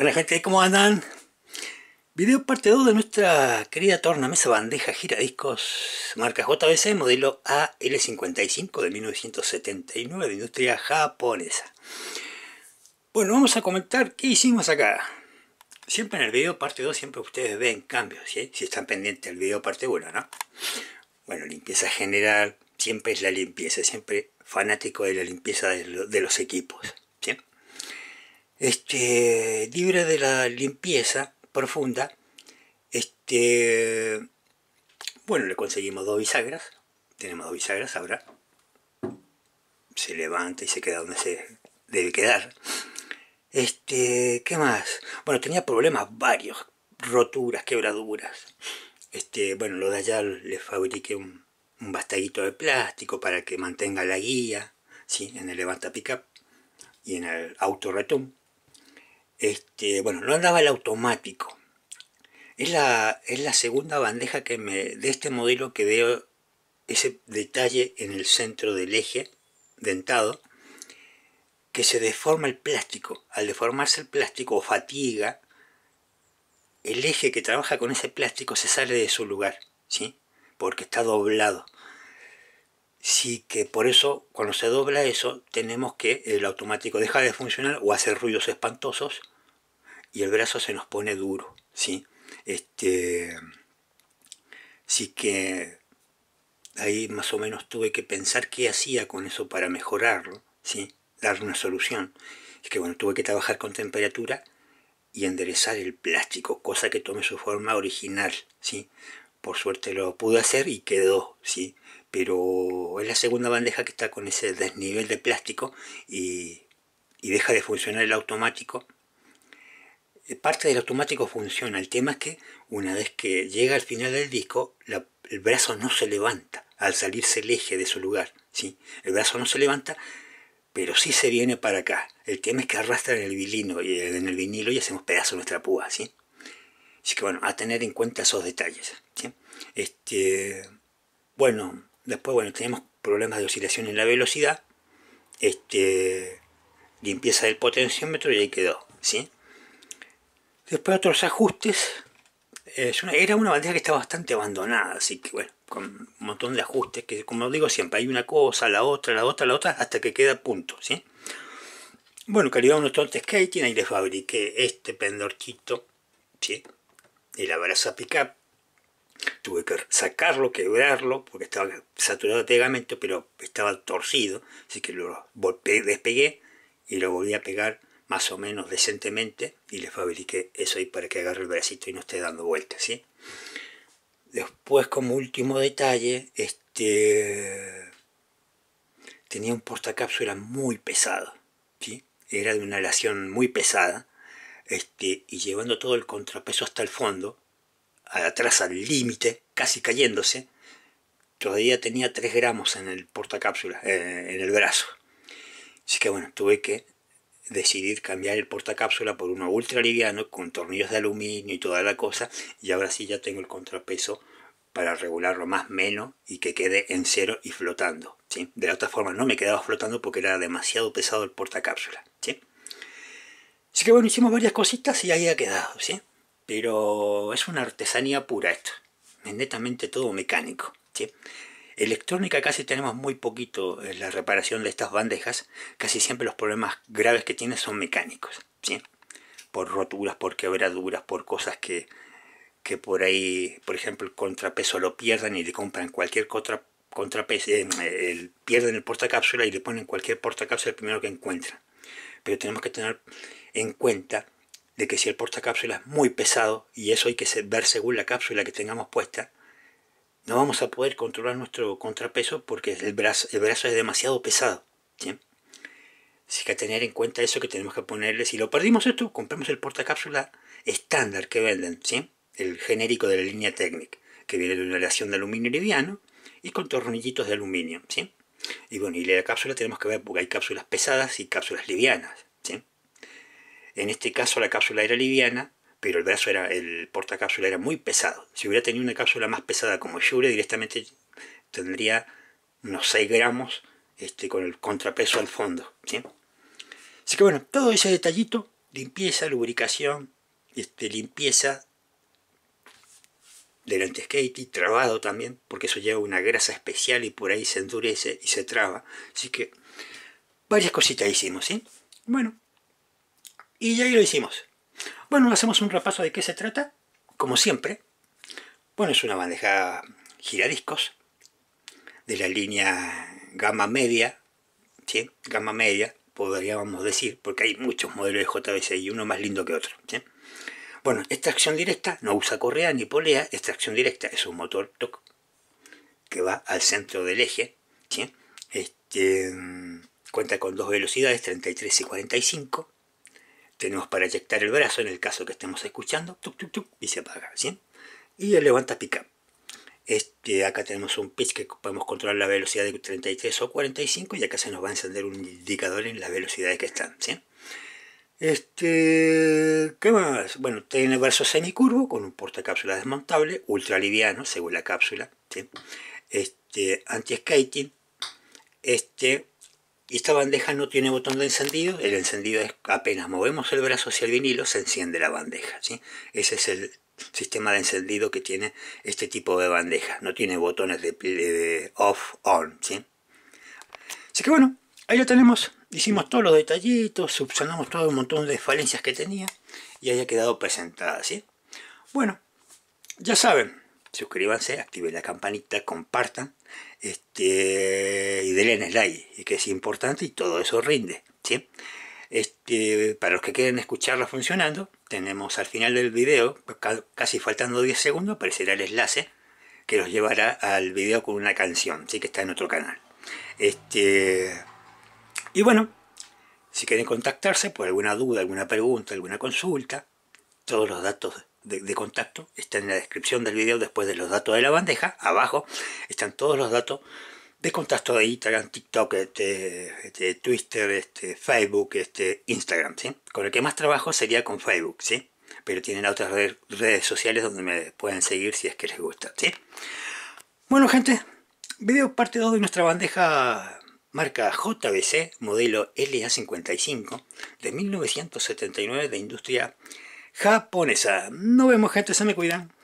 Buena gente, ¿cómo andan? Video parte 2 de nuestra querida tornamesa bandeja giradiscos marca JBC modelo AL55 de 1979 de industria japonesa. Bueno, vamos a comentar qué hicimos acá. Siempre en el video parte 2 siempre ustedes ven cambios, ¿sí? si están pendientes del video parte 1, ¿no? Bueno, limpieza general, siempre es la limpieza, siempre fanático de la limpieza de los equipos este, libre de la limpieza profunda, este, bueno, le conseguimos dos bisagras, tenemos dos bisagras ahora, se levanta y se queda donde se debe quedar. Este, ¿qué más? Bueno, tenía problemas varios, roturas, quebraduras. Este, bueno, lo de allá le fabriqué un, un bastaguito de plástico para que mantenga la guía, ¿sí? En el levanta pickup y en el auto este, bueno, no andaba el automático. Es la, segunda bandeja que me, de este modelo que veo ese detalle en el centro del eje dentado, que se deforma el plástico. Al deformarse el plástico o fatiga, el eje que trabaja con ese plástico se sale de su lugar, ¿sí? Porque está doblado. Sí que por eso, cuando se dobla eso, tenemos que el automático deja de funcionar o hace ruidos espantosos y el brazo se nos pone duro, ¿sí? Este, sí que ahí más o menos tuve que pensar qué hacía con eso para mejorarlo, ¿sí? Dar una solución. Es que bueno, tuve que trabajar con temperatura y enderezar el plástico, cosa que tome su forma original, ¿sí? Por suerte lo pude hacer y quedó, ¿sí? Pero es la segunda bandeja que está con ese desnivel de plástico y, y deja de funcionar el automático eh, parte del automático funciona. El tema es que una vez que llega al final del disco, el brazo no se levanta al salirse el eje de su lugar. ¿sí? El brazo no se levanta, pero sí se viene para acá. El tema es que arrastra en el vinilo y, en el vinilo y hacemos pedazo nuestra púa. ¿sí? Así que bueno, a tener en cuenta esos detalles. ¿sí? Este, bueno, después bueno, tenemos problemas de oscilación en la velocidad. Este, limpieza del potenciómetro y ahí quedó. ¿sí? Después otros ajustes. Eh, era una bandeja que estaba bastante abandonada, así que bueno, con un montón de ajustes, que como digo siempre, hay una cosa, la otra, la otra, la otra, hasta que queda punto, ¿sí? Bueno, calidad unos de skating, ahí les fabriqué este pendorchito, ¿sí? Y la a pickup. Tuve que sacarlo, quebrarlo, porque estaba saturado de pegamento, pero estaba torcido, así que lo despegué y lo volví a pegar más o menos decentemente y les fabriqué eso ahí para que agarre el bracito y no esté dando vueltas, ¿sí? Después, como último detalle, este tenía un portacápsula muy pesado, ¿sí? Era de una relación muy pesada, este, y llevando todo el contrapeso hasta el fondo, atrás al límite, casi cayéndose, todavía tenía 3 gramos en el portacápsula, eh, en el brazo. Así que bueno, tuve que decidir cambiar el portacápsula por uno ultra liviano con tornillos de aluminio y toda la cosa y ahora sí ya tengo el contrapeso para regularlo más menos y que quede en cero y flotando. ¿sí? De la otra forma no me quedaba flotando porque era demasiado pesado el portacápsula. ¿sí? Así que bueno, hicimos varias cositas y ahí ha quedado. ¿sí? Pero es una artesanía pura esto. Es netamente todo mecánico. ¿sí? Electrónica casi tenemos muy poquito en eh, la reparación de estas bandejas. Casi siempre los problemas graves que tiene son mecánicos. ¿sí? Por roturas, por quebraduras, por cosas que, que por ahí, por ejemplo, el contrapeso lo pierdan y le compran cualquier contrapeso, eh, el, pierden el portacápsula y le ponen cualquier portacápsula el primero que encuentran. Pero tenemos que tener en cuenta de que si el portacápsula es muy pesado, y eso hay que ver según la cápsula que tengamos puesta, no vamos a poder controlar nuestro contrapeso porque el brazo, el brazo es demasiado pesado. ¿sí? Así que a tener en cuenta eso que tenemos que ponerle. Si lo perdimos esto, compramos el portacápsula estándar que venden, ¿sí? el genérico de la línea Technic, que viene de una aleación de aluminio liviano y con tornillitos de aluminio. ¿sí? Y bueno, y la cápsula tenemos que ver porque hay cápsulas pesadas y cápsulas livianas. En este caso la cápsula era liviana pero el brazo era, el portacápsula era muy pesado. Si hubiera tenido una cápsula más pesada como Shure, directamente tendría unos 6 gramos este, con el contrapeso al fondo. Así que bueno, todo ese detallito, limpieza, lubricación, este, limpieza del anti-skate y trabado también, porque eso lleva una grasa especial y por ahí se endurece y se traba. Así que varias cositas hicimos, ¿sí? Bueno, y ya ahí lo hicimos. Bueno, hacemos un repaso de qué se trata, como siempre. Bueno, es una bandeja giradiscos de la línea gama media, ¿sí? Gama media, podríamos decir, porque hay muchos modelos de JBC y uno más lindo que otro, ¿sí? Bueno, esta acción directa no usa correa ni polea, esta acción directa es un motor TOC que va al centro del eje, ¿sí? Este, mm, cuenta con dos velocidades, 33 y 45, tenemos para eyectar el brazo en el caso que estemos escuchando, tuc, y se apaga, ¿sí? Y el levanta pickup. Este, acá tenemos un pitch que podemos controlar la velocidad de 33 o 45 y acá se nos va a encender un indicador en las velocidades que están, ¿sí? Este, ¿qué más? Bueno, tiene el brazo semicurvo con un cápsula desmontable, ultra liviano según la cápsula, ¿sí? Este, anti-skating, este, y esta bandeja no tiene botón de encendido, el encendido es apenas movemos el brazo hacia el vinilo, se enciende la bandeja. ¿sí? Ese es el sistema de encendido que tiene este tipo de bandeja, no tiene botones de, off, on. ¿sí? Así que bueno, ahí lo tenemos, hicimos todos los detallitos, subsanamos todo un montón de falencias que tenía y haya quedado presentada. ¿sí? Bueno, ya saben, suscríbanse, activen la campanita, compartan. Este, y en y que es importante y todo eso rinde. ¿sí? Este, para los que quieren escucharlo funcionando, tenemos al final del video, pues, casi faltando 10 segundos, aparecerá el enlace que los llevará al video con una canción, ¿sí? que está en otro canal. Este, y bueno, si quieren contactarse por alguna duda, alguna pregunta, alguna consulta, todos los datos de, de, contacto están en la descripción del video después de los datos de la bandeja. Abajo están todos los datos de contacto de Instagram, TikTok, este, este, Twitter, este, Facebook, este, Instagram, ¿sí? Con el que más trabajo sería con Facebook, ¿sí? Pero tienen otras redes sociales donde me pueden seguir si es que les gusta, ¿sí? Bueno, gente, video parte 2 de nuestra bandeja marca JBC, modelo LA55, de 1979 de industria japonesa. Nos vemos, gente, se me cuidan.